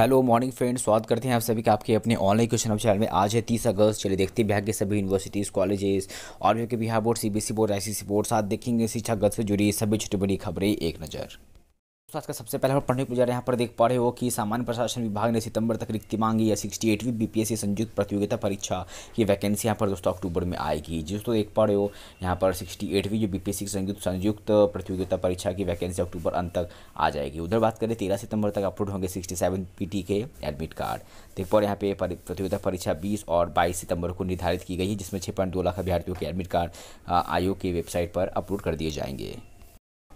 hello morning friends स्वागत करते हैं आप सभी का आपके अपने ऑनलाइन क्वेश्चन अब चैनल में आज है तीस अगस्त चलिए देखते हैं बिहार के सभी यूनिवर्सिटीज़ कॉलेजेस और बिहार के Bihar board CBSE board ICSE board साथ देखेंगे शिक्षा गत से जुड़ी सभी छोटी बड़ी खबरें एक नज़र स्वास्थ्य तो का सबसे पहले हम पढ़ने को जा रहे हैं यहाँ पर देख पा रहे हो कि सामान्य प्रशासन विभाग ने सितंबर तक रिक्त मांगी या सिक्सटी एटवीं बी पी संयुक्त प्रतियोगिता परीक्षा की वैकेंसी यहाँ पर दोस्तों अक्टूबर में आएगी जिसको देख पा रहे हो यहाँ पर सिक्सटी एटवीं जो बीपीएससी संयुक्त संयुक्त प्रतियोगिता परीक्षा की वैकेंसी अक्टूबर अंत तक आ जाएगी उधर बात करें तेरह सितंबर तक अपलोड होंगे सिक्सटी सेवन पीटी के एडमिट कार्ड देख पा रहे यहाँ पे प्रतियोगिता परीक्षा बीस और बाईस सितंबर को निर्धारित की गई है जिसमें छः पॉइंट दो लाख अभ्यर्थियों के एडमिट कार्ड आयोग की वेबसाइट पर अपलोड कर दिए जाएंगे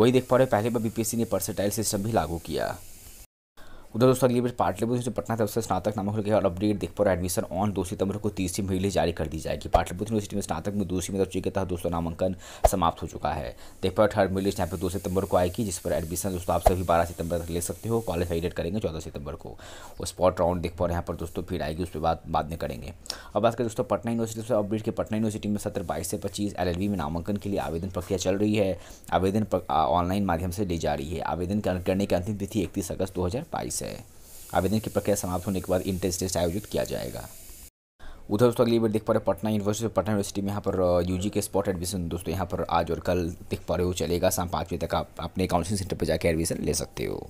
वही देख पा रहे पहले पर बीपीएससी ने पर्सेटाइल सिस्टम भी लागू किया उधर दोस्तों अगली बार पाटलिपुत्र से पटना तरफ से स्नातक नामक होकर और अपडेट देख पर एडमिशन ऑन दो सितंबर को तीसरी मेरी जारी कर दी जाएगी पाटलिपुत्र यूनिवर्सिटी में स्नातक में दूसरी मेरी के तहत दोस्तों नामांकन समाप्त हो चुका है देख पर थर्ड मिली यहाँ पर दो सितंबर को आएगी जिस पर एडमिशन दोस्तों आप सभी बारह सितंबर तक ले सकते हो कॉलेज वैलिडेट करेंगे चौदह सितंबर को वो स्पॉट राउंड देख पर यहाँ पर दोस्तों फिर आएगी उस पर बात बाद में करेंगे अब बात करें दोस्तों पटना यूनिवर्सिटी से अपडेट के पटना यूनिवर्सिटी में सत्रह बाईस से पच्चीस एल में नामांकन के लिए आवेदन प्रक्रिया चल रही है आवेदन ऑनलाइन माध्यम से ली जा रही है आवेदन करने की अंतिम तिथि इकतीस अगस्त दो है आवेदन की प्रक्रिया समाप्त होने के बाद इंट्रेंस टेस्ट आयोजित किया जाएगा उधर दोस्तों अगली बार देख पा रहे पटना यूनिवर्सिटी पटना यूनिवर्सिटी में यहाँ पर यूजी के स्पॉट एडमिशन दोस्तों यहाँ पर आज और कल देख पा रहे हो चलेगा शाम पाँच बजे तक आप अपने काउंसिलिंग सेंटर पर जाकर एडमिशन ले सकते हो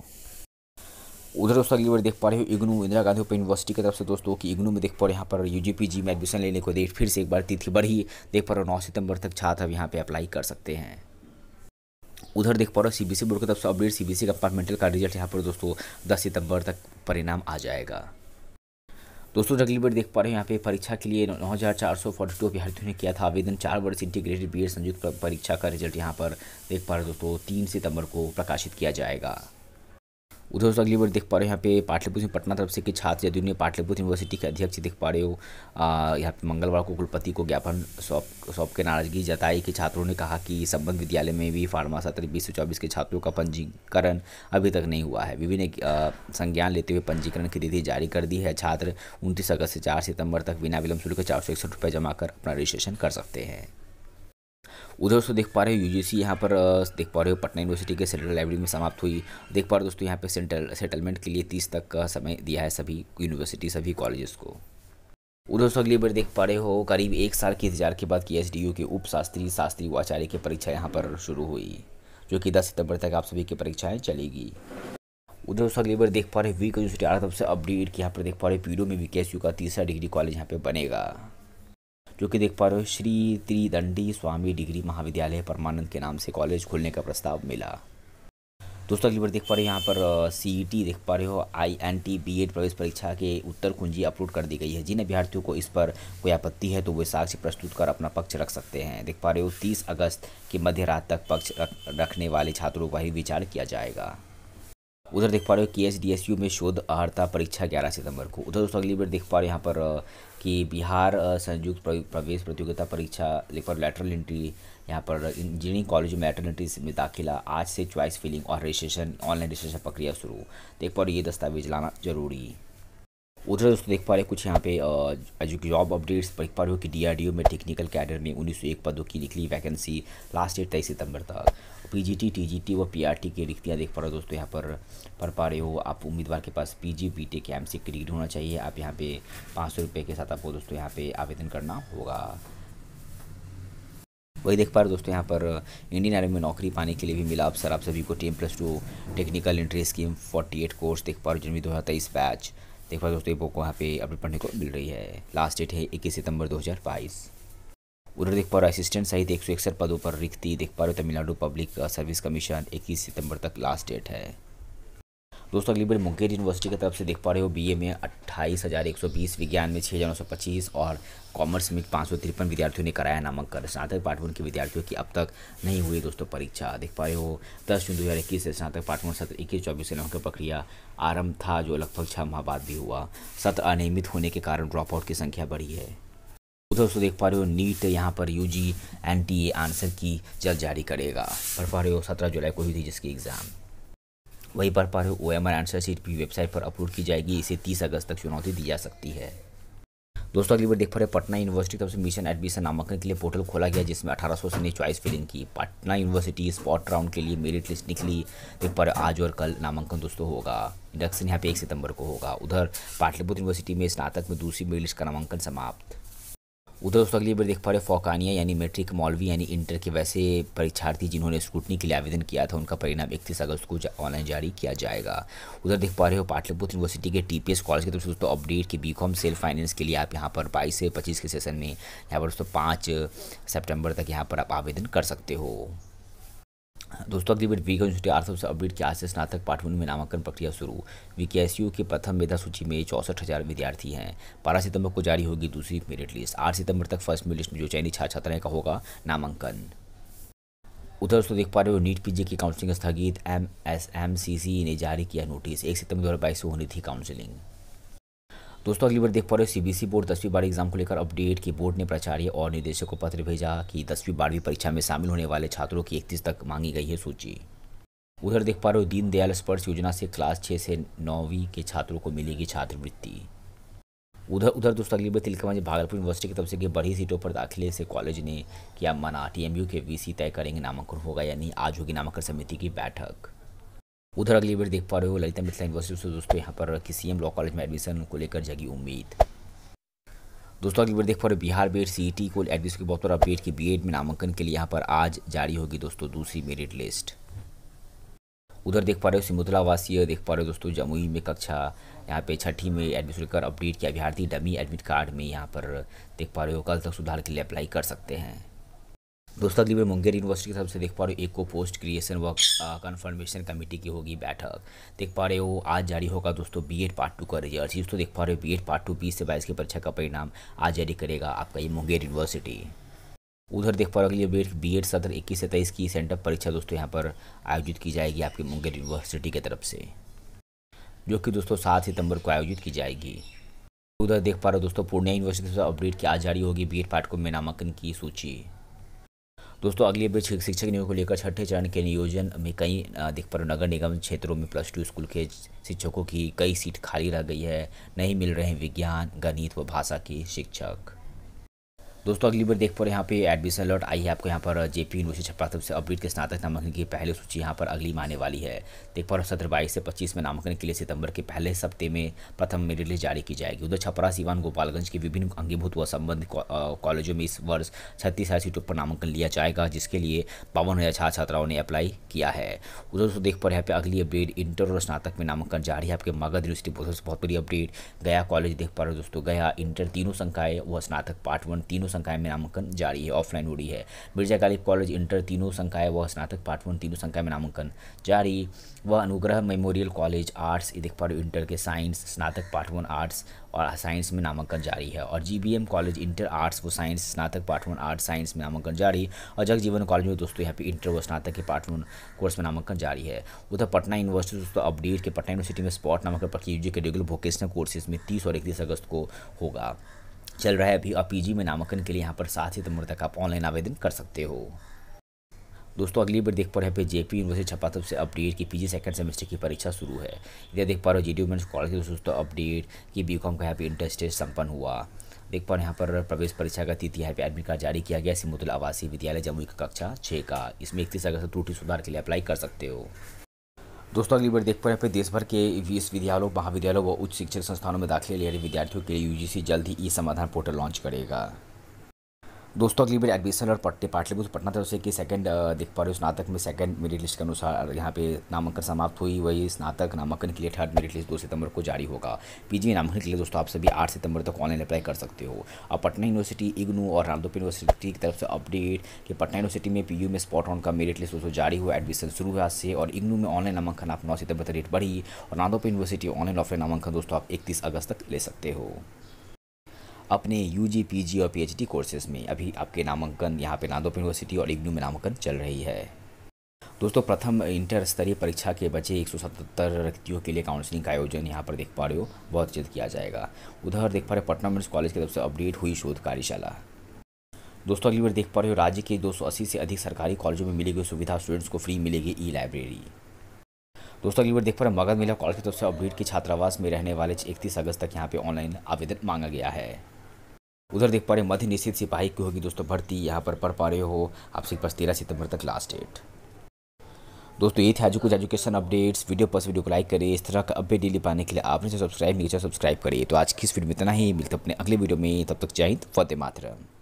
उधर दोस्तों अगली बार देख पा रहे हो इग्नू इंदिरा गांधी ओपन यूनिवर्सिटी की तरफ से दोस्तों कि इग्नू में देख पा रहे यहाँ पर यू में एडमिशन लेने को देख फिर से एक बार तिथि बढ़ी देख पा रहे हो नौ सितंबर तक छात्र अब यहाँ पर अप्लाई कर सकते हैं उधर देख पा रहे हो सी बी सी बोर्ड की तरफ से अपडेट सी बी कंपार्टमेंटल का रिजल्ट यहाँ पर दोस्तों दस सितंबर तक परिणाम आ जाएगा दोस्तों अगली बार देख पा रहे हैं यहाँ पे परीक्षा के लिए नौ हज़ार चार सौ फोर्टी टू अभ्यर्थियों ने किया था आवेदन चार वर्ष इंटीग्रेटेड बी एड संयुक्त परीक्षा का रिजल्ट यहाँ पर देख पा रहे दोस्तों तीन सितंबर को प्रकाशित किया जाएगा उधर से अगली बार देख पा रहे हो यहाँ पे पाटलिपुत्र पटना तरफ से कि छात्र यदि उन्हें पाटलिपुत्र यूनिवर्सिटी के अध्यक्ष देख पा रहे हो यहाँ पे मंगलवार को कुलपति को ज्ञापन सौंप सौंप के नाराजगी जताई कि छात्रों ने कहा कि संबंध विद्यालय में भी फार्मा सत्र बीस सौ चौबीस के छात्रों का पंजीकरण अभी तक नहीं हुआ है विभिन्न संज्ञान लेते हुए पंजीकरण की तिथि जारी कर दी है छात्र उनतीस अगस्त से चार सितंबर तक बिना विलंब शुल्क चार सौ इकसठ रुपये जमा कर अपना रजिस्ट्रेशन कर सकते हैं उधर दोस्तों देख पा रहे हो यूजीसी यहाँ पर देख पा रहे हो पटना यूनिवर्सिटी के सेंट्रल लाइब्रेरी में समाप्त हुई देख पा रहे हो दोस्तों यहाँ पे सेंट्रल सेटलमेंट के लिए तीस तक का समय दिया है सभी यूनिवर्सिटी सभी कॉलेजेस को उधर दोस्तों अगली बार देख पा रहे हो करीब एक साल के इंतजार के बाद के एच के उप शास्त्री शास्त्री व आचार्य की परीक्षा यहाँ पर शुरू हुई जो कि दस सितंबर तक आप सभी की परीक्षाएँ चलेगी उधर दोस्तों अगली बार देख पा रहे वी यूनिवर्सिटी आर तरफ से अपडेट यहाँ पर देख पा रहे पीडो में वी का तीसरा डिग्री कॉलेज यहाँ पर बनेगा जो कि देख पा रहे हो श्री त्रिदंडी स्वामी डिग्री महाविद्यालय परमानंद के नाम से कॉलेज खोलने का प्रस्ताव मिला दोस्तों अगली बार देख पा रहे हो यहाँ पर सी e देख पा रहे हो I N T B Ed प्रवेश परीक्षा के उत्तर कुंजी अपलोड कर दी गई है जिन अभ्यर्थियों को इस पर कोई आपत्ति है तो वे साक्ष्य प्रस्तुत कर अपना पक्ष रख सकते हैं देख पा रहे हो तीस अगस्त की मध्य रात तक पक्ष रख, रखने वाले छात्रों का ही विचार किया जाएगा उधर देख पा रहे हो के एस डी एस यू में शोध अर्हता परीक्षा ग्यारह सितंबर को उधर दोस्तों अगली बार देख पा रहे हो यहाँ पर कि बिहार संयुक्त प्रवेश प्रतियोगिता परीक्षा पर लेटरल एंट्री यहाँ पर इंजीनियरिंग कॉलेज में लेटरल एंट्री में दाखिला आज से चॉइस फिलिंग और रजिस्ट्रेशन ऑनलाइन रजिस्ट्रेशन प्रक्रिया शुरू देख पा रहे ये दस्तावेज लाना जरूरी उधर दोस्तों देख पा रहे कुछ यहाँ पे जॉब अपडेट्स देख पा रहे हो कि डीआरडीओ में टेक्निकल कैडर में उन्नीस पदों की निकली वैकेंसी लास्ट डेट तेईस सितंबर तक पीजीटी टीजीटी व पीआरटी की रिक्तियाँ देख पा रहे हो दोस्तों यहाँ पर पढ़ पा रहे हो आप उम्मीदवार के पास पी पीजी बीटेक या एमसी डिग्री होना चाहिए आप यहाँ पे पाँच सौ रुपये के साथ आपको दोस्तों यहाँ पे आवेदन करना होगा वही देख पा रहे दोस्तों यहाँ पर इंडियन आर्मी में नौकरी पाने के लिए भी मिला अवसर आप सभी को ten plus two technical entry scheme forty eight course देख पा रहे हो जनवरी दो हज़ार तेईस बैच देख पा रहे दोस्तों ये बुक वहाँ पे अपडेट पढ़ने को मिल रही है लास्ट डेट है इक्कीस सितंबर दो हज़ार बाईस उधर देख पा रहे असिस्टेंट सहित एक सौ इकसठ पदों पर रिक्ति देख पा रहे हो तमिलनाडु पब्लिक सर्विस कमीशन 21 सितंबर तक लास्ट डेट है दोस्तों अगली बार मुंगेर यूनिवर्सिटी की तरफ से देख पा रहे हो बीए में अट्ठाईस हज़ार एक सौ बीस विज्ञान में छः हज़ार नौ सौ पच्चीस और कॉमर्स में पाँच सौ तिरपन विद्यार्थियों ने कराया नामांकन स्नातक पाठवन के विद्यार्थियों की अब तक नहीं हुई दोस्तों परीक्षा देख पा रहे हो दस जून दो हज़ार इक्कीस से स्नातक पाठवन सत्र इक्कीस चौबीस से नामांकन प्रक्रिया आरंभ था जो लगभग छः माह बाद भी हुआ सत्र अनियमित होने के कारण ड्रॉप आउट की संख्या बढ़ी है दोस्तों देख पा रहे हो नीट यहाँ पर U G N T A answer key जल्द जारी करेगा पढ़ पा रहे हो सत्रह जुलाई को हुई थी जिसकी एग्ज़ाम वहीं पढ़ पा रहे हो O M R answer sheet की वेबसाइट पर अपलोड की जाएगी इसे तीस अगस्त तक चुनौती दी जा सकती है दोस्तों अगली बार देख पा रहे पटना यूनिवर्सिटी की तरफ से मिशन एडमिशन नामांकन के लिए पोर्टल खोला गया जिसमें अठारह सौ से चॉइस फिलिंग की पटना यूनिवर्सिटी स्पॉट राउंड के लिए मेरिट लिस्ट निकली देख पा रहे आज और कल नामांकन दोस्तों होगा इंडक्शन यहाँ पे एक सितंबर को होगा उधर पाटलिपुत्र यूनिवर्सिटी में स्नातक में दूसरी मेरिट लिस्ट का नामांकन समाप्त उधर उस अगली बार देख पा रहे फौकानिया यानी मेट्रिक मौलवी यानी इंटर के वैसे परीक्षार्थी जिन्होंने स्क्रूटनी के लिए आवेदन किया था उनका परिणाम इकतीस अगस्त को ऑनलाइन जारी किया जाएगा उधर देख पा रहे हो पाटलिपुत्र यूनिवर्सिटी के टीपीएस कॉलेज के तरफ से दोस्तों अपडेट के बी कॉम सेल फाइनेंस के लिए आप यहाँ पर बाईस से पच्चीस के सेशन में यहाँ पर दोस्तों पाँच सेप्टेम्बर तक यहाँ पर आप आवेदन कर सकते हो दोस्तों अगली अपडेट वीका यूनिवर्सिटी आर्थ से अपडेट के आज से स्नातक पाठवन में नामांकन प्रक्रिया शुरू वीकेएसयू के प्रथम मेधा सूची में चौसठ हज़ार विद्यार्थी हैं बारह सितंबर को जारी होगी दूसरी मेरिट लिस्ट आठ सितंबर तक फर्स्ट मेरिट लिस्ट में जो चयनी छात्र छात्राएं का होगा नामांकन उधर दोस्तों देख पा रहे हो नीट पीजी की काउंसलिंग स्थगित एम ने जारी किया नोटिस एक सितंबर दो बाईस को होनी थी काउंसिलिंग दोस्तों अगली बार देख पा रहे हो सीबीसी बोर्ड दसवीं बारहवीं एग्जाम को लेकर अपडेट की बोर्ड ने प्राचार्य और निदेशक को पत्र भेजा कि दसवीं बारहवीं परीक्षा में शामिल होने वाले छात्रों की इकतीस तक मांगी गई है सूची उधर देख पा रहे हो दीनदयाल स्पर्श योजना से क्लास छः से नौवीं के छात्रों को मिलेगी छात्रवृत्ति उधर उधर दोस्तों अगली बार जी भागलपुर यूनिवर्सिटी की तरफ से बड़ी सीटों पर दाखिले से कॉलेज ने किया मना टी के वीसी तय करेंगे नामांकन होगा यानी आज होगी नामांकन समिति की बैठक उधर अगली बार देख पा रहे हो ललिता मिथिला यूनिवर्सिटी से दोस्तों यहाँ पर कि एम लॉ कॉलेज में एडमिशन को लेकर जगी उम्मीद दोस्तों अगली बार देख पा रहे हो बिहार बेट सी टी को एडमिशन के बहुत बड़ा अपडेट की बी में नामांकन के लिए यहाँ पर आज जारी होगी दोस्तों दूसरी मेरिट लिस्ट उधर देख पा रहे हो सिमुतला वासीय देख पा रहे हो दोस्तों जमुई में कक्षा यहाँ पे छठी में एडमिशन कर अपडेट किया अभ्यार्थी डमी एडमिट कार्ड में यहाँ पर देख पा रहे हो कल तक सुधार के लिए अप्लाई कर सकते हैं दोस्तों अगली बार मुंगेर यूनिवर्सिटी की तरफ से देख पा रहे हो एक को post creation work confirmation committee की होगी बैठक देख पा रहे हो आज जारी होगा दोस्तों बीएड पार्ट टू का रिजल्ट दोस्तों देख पा रहे हो बीएड पार्ट टू बीस से बाईस की परीक्षा का परिणाम आज जारी करेगा आपका ये मुंगेर यूनिवर्सिटी उधर देख पा रहे हो बी एड सत्र इक्कीस से तेईस की सेंटअप परीक्षा दोस्तों यहाँ पर आयोजित की जाएगी आपकी मुंगेर यूनिवर्सिटी की तरफ से जो कि दोस्तों सात सितंबर को आयोजित की जाएगी उधर देख पा रहे हो दोस्तों पूर्णिया यूनिवर्सिटी से अपडेट की आज जारी होगी बी एड को में नामांकन की सूची दोस्तों अगले बीच शिक्षक नियोग को लेकर छठे चरण के नियोजन में कई अधिक पर नगर निगम क्षेत्रों में प्लस टू स्कूल के शिक्षकों की कई सीट खाली रह गई है नहीं मिल रहे हैं विज्ञान गणित व भाषा के शिक्षक दोस्तों अगली बार देख पा रहे यहाँ पे एडमिशन अलर्ट आई है आपको यहाँ पर जेपी यूनिवर्सिटी छपरा से अपडेट के स्नातक नामांकन की पहली सूची यहाँ पर अगली माने वाली है देख पा रहे सत्र बाईस से पच्चीस में नामांकन के लिए सितंबर के पहले सप्ते में प्रथम मेरिट लिस्ट जारी की जाएगी उधर छपरा सीवान गोपालगंज के विभिन्न अंगीभूत व संबंध uh, कॉलेजों में इस वर्ष छत्तीस हज़ार सीटों पर नामांकन लिया जाएगा जिसके लिए बावन हज़ार छात्र छात्राओं ने अप्लाई किया है उधर दोस्तों देख पा रहे यहाँ पे अगली अपडेट इंटर और स्नातक में नामांकन जारी है आपके मगध यूनिवर्सिटी बहुत बड़ी अपडेट गया कॉलेज देख पा रहे दोस्तों गया इंटर तीनों संकाय व स्नातक पार्ट वन तीनों तीनों संकाय में नामांकन जारी है ऑफलाइन हो रही है मिर्जा गालिब कॉलेज इंटर तीनों संकाय व स्नातक पार्ट वन तीनों संकाय में नामांकन जारी व अनुग्रह मेमोरियल कॉलेज आर्ट्स इदिकपाड़ू इंटर के साइंस स्नातक पार्ट वन आर्ट्स और साइंस में नामांकन जारी है और जीबीएम कॉलेज इंटर आर्ट्स व साइंस स्नातक पार्ट वन आर्ट्स साइंस में नामांकन जारी और जगजीवन कॉलेज में दोस्तों यहाँ पे इंटर व स्नातक के पार्ट वन कोर्स में नामांकन जारी है उधर पटना यूनिवर्सिटी दोस्तों अपडेट के पटना यूनिवर्सिटी में स्पॉट नामांकन प्रक्रिया के रेगुलर वोकेशनल कोर्सेज में तीस और इकतीस अगस्त को होगा चल रहा है अभी आप पीजी में नामांकन के लिए यहाँ पर सात तो सितंबर तक आप ऑनलाइन आवेदन कर सकते हो दोस्तों अगली बार देख पा रहे पे जेपी यूनिवर्सिटी छपातब से अपडेट की पीजी सेकंड सेमेस्टर की परीक्षा शुरू है यदि देख पा रहे हो जी डी वुमेंस कॉलेज दोस्तों अपडेट की बी कॉम का यहाँ पे इंटरस्टेज संपन्न हुआ देख पा रहे यहाँ पर प्रवेश परीक्षा का तिथि यहाँ पे एडमिट कार्ड जारी किया गया सिमुतुल आवासीय विद्यालय जमुई का कक्षा छः का इसमें इकतीस अगस्त त्रुटि सुधार के लिए अप्लाई कर सकते हो दोस्तों अगली बार देख पा रहे हैं देश भर के विश्वविद्यालयों महाविद्यालयों व उच्च शिक्षण संस्थानों में दाखिले ले रहे विद्यार्थियों के लिए यूजीसी जल्द ही ई समाधान पोर्टल लॉन्च करेगा दोस्तों अगली बार एडमिशन और पट्टे पाटलिपुत्र पटना तरफ से कि सेकंड देख पा रहे हो स्नातक में सेकंड मेरिट लिस्ट के अनुसार यहाँ पे नामांकन समाप्त हुई वही स्नातक नामांकन के लिए थर्ड मेरिट लिस्ट दो सितंबर को जारी होगा पीजी जी नामांकन के लिए दोस्तों आप सभी आठ सितंबर तक ऑनलाइन अप्लाई कर सकते हो अब पटना यूनिवर्सिटी इग्नू और रामदोप यूनिवर्सिटी की तरफ से अपडेट कि पटना यूनिवर्सिटी में पी में स्पॉट ऑन का मेरिट लिस्ट दोस्तों जारी हुआ एडमिशन शुरू हुआ से और इग्नू में ऑनलाइन नामांकन आप नौ सितंबर तक रेट बढ़ी और रामदोप यूनिवर्सिटी ऑनलाइन ऑफलाइन नामांकन दोस्तों आप इकतीस अगस्त तक ले सकते हो अपने यू जी पी जी और पी एच डी कोर्सेज में अभी आपके नामांकन यहाँ पे नांदोप यूनिवर्सिटी और इग्नू में नामांकन चल रही है दोस्तों प्रथम इंटर स्तरीय परीक्षा के बचे 177 व्यक्तियों के लिए काउंसलिंग का आयोजन यहाँ पर देख पा रहे हो बहुत जल्द किया जाएगा उधर देख पा रहे पटना मेडिस कॉलेज की तरफ से अपडेट हुई शोध कार्यशाला दोस्तों अगली बार देख पा रहे हो राज्य के 280 से अधिक सरकारी कॉलेजों में मिली गई सुविधा स्टूडेंट्स को फ्री मिलेगी ई लाइब्रेरी दोस्तों अगली बार देख पा रहे मगध महिला कॉलेज की तरफ से अपडेट के छात्रावास में रहने वाले इकतीस अगस्त तक यहाँ पर ऑनलाइन आवेदन मांगा गया है उधर देख पा रहे मध्य निश्चित सिपाही की होगी दोस्तों भर्ती यहाँ पर पढ़ पा रहे हो आपसे पास तेरह सितंबर तक लास्ट डेट दोस्तों ये थे आज कुछ एजुकेशन अपडेट्स वीडियो पर वीडियो को लाइक करें इस तरह का अपडेट डेली पाने के लिए आपने सब्सक्राइब नहीं सब्सक्राइब करिए तो आज की इस वीडियो में इतना ही मिलते अपने अगले वीडियो में तब तक जय फतेह मातरम